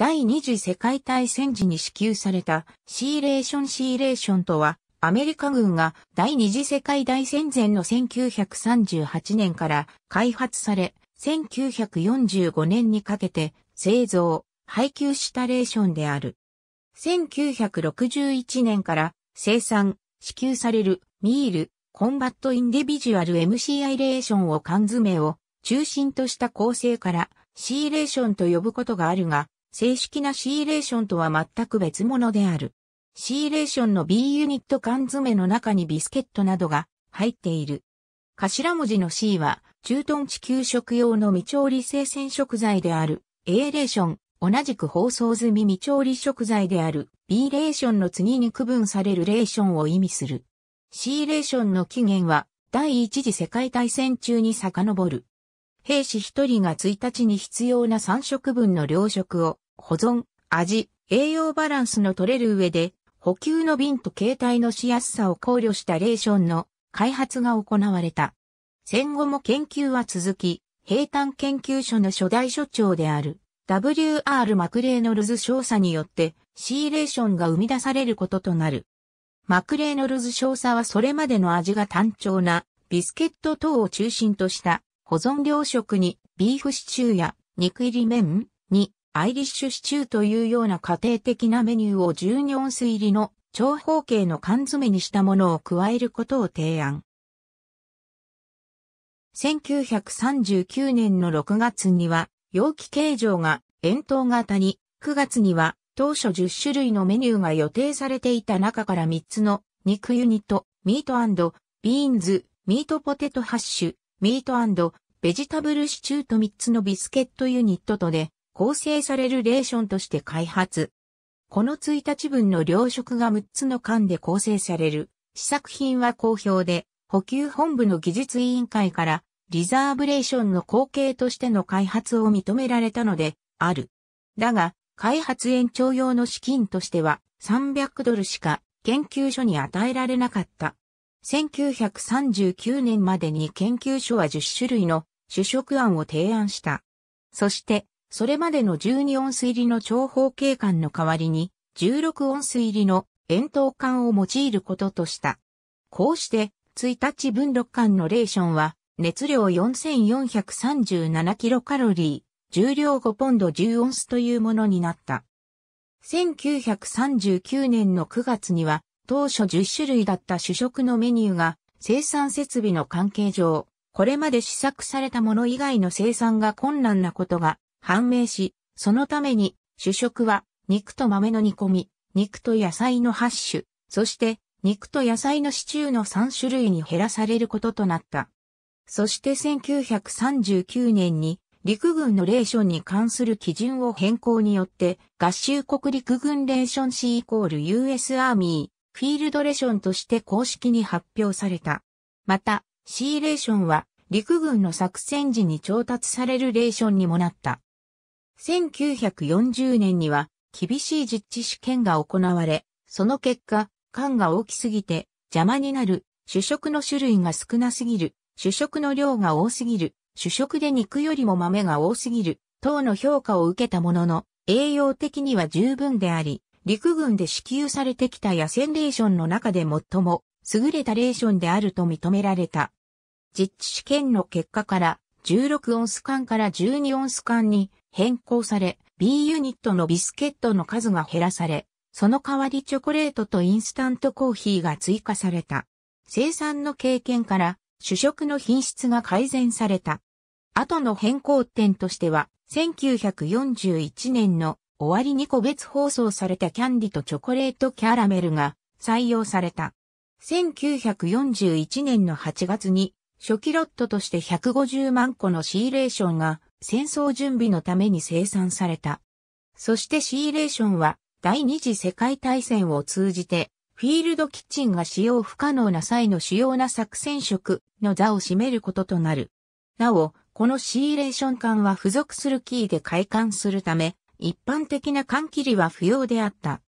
第二次世界大戦時に支給されたシーレーションシーレーションとは、アメリカ軍が第二次世界大戦前の1938年から開発され、1945年にかけて製造、配給したレーションである。1961年から生産、支給されるミール、コンバットインディビジュアル MCI レーションを缶詰を中心とした構成からシーレーションと呼ぶことがあるが、正式なシーレーションとは全く別物である。シーレーションの B ユニット缶詰の中にビスケットなどが入っている。頭文字の C は、中東地球食用の未調理生鮮食材である A レーション、同じく包装済み未調理食材である B レーションの次に区分されるレーションを意味する。C レーションの起源は第一次世界大戦中に遡る。兵士一人が1日に必要な3食分の糧食を保存、味、栄養バランスの取れる上で、補給の瓶と携帯のしやすさを考慮したレーションの開発が行われた。戦後も研究は続き、平坦研究所の初代所長である W.R. マクレーノルズ少佐によって C レーションが生み出されることとなる。マクレーノルズ少佐はそれまでの味が単調なビスケット等を中心とした保存糧食にビーフシチューや肉入り麺にアイリッシュシチューというような家庭的なメニューを12オンス入りの長方形の缶詰にしたものを加えることを提案。1939年の6月には、容器形状が円筒型に、9月には当初10種類のメニューが予定されていた中から3つの肉ユニット、ミートビーンズ、ミートポテトハッシュ、ミートベジタブルシチューと3つのビスケットユニットとで構成されるレーションとして開発。この1日分の糧食が6つの間で構成される。試作品は好評で、補給本部の技術委員会から、リザーブレーションの後継としての開発を認められたので、ある。だが、開発延長用の資金としては、300ドルしか研究所に与えられなかった。1939年までに研究所は10種類の主食案を提案した。そして、それまでの12ン水入りの長方形管の代わりに、16ン水入りの円筒管を用いることとした。こうして、1日分6管のレーションは、熱量 4437kcal、重量5ポンド10オンスというものになった。1939年の9月には、当初10種類だった主食のメニューが、生産設備の関係上、これまで試作されたもの以外の生産が困難なことが判明し、そのために主食は肉と豆の煮込み、肉と野菜の8種、そして肉と野菜のシチューの3種類に減らされることとなった。そして1939年に陸軍のレーションに関する基準を変更によって、合衆国陸軍レーション C イコール US アーミー、フィールドレーションとして公式に発表された。また、C レーションは陸軍の作戦時に調達されるレーションにもなった。1940年には厳しい実地試験が行われ、その結果、缶が大きすぎて邪魔になる、主食の種類が少なすぎる、主食の量が多すぎる、主食で肉よりも豆が多すぎる、等の評価を受けたものの、栄養的には十分であり、陸軍で支給されてきた野戦レーションの中で最も優れたレーションであると認められた。実地試験の結果から16オンス缶から12オンス缶に変更され、B ユニットのビスケットの数が減らされ、その代わりチョコレートとインスタントコーヒーが追加された。生産の経験から、主食の品質が改善された。後の変更点としては、1941年の終わりに個別包装されたキャンディとチョコレートキャラメルが採用された。1941年の8月に初期ロットとして150万個のシーレーションが戦争準備のために生産された。そしてシーレーションは第二次世界大戦を通じてフィールドキッチンが使用不可能な際の主要な作戦色の座を占めることとなる。なお、このシーレーション管は付属するキーで開管するため、一般的な管切りは不要であった。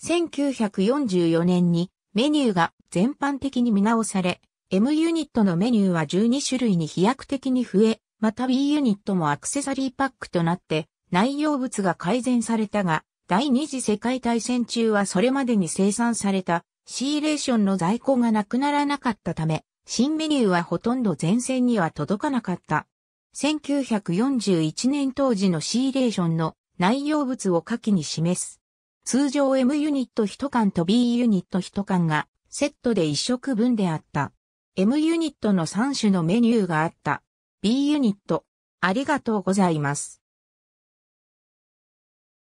1944年にメニューが全般的に見直され、M ユニットのメニューは12種類に飛躍的に増え、また B ユニットもアクセサリーパックとなって内容物が改善されたが、第二次世界大戦中はそれまでに生産されたシーレーションの在庫がなくならなかったため、新メニューはほとんど前線には届かなかった。1941年当時のシーレーションの内容物を下記に示す。通常 M ユニット1缶と B ユニット1缶がセットで1食分であった。M ユニットの3種のメニューがあった。B ユニット。ありがとうございます。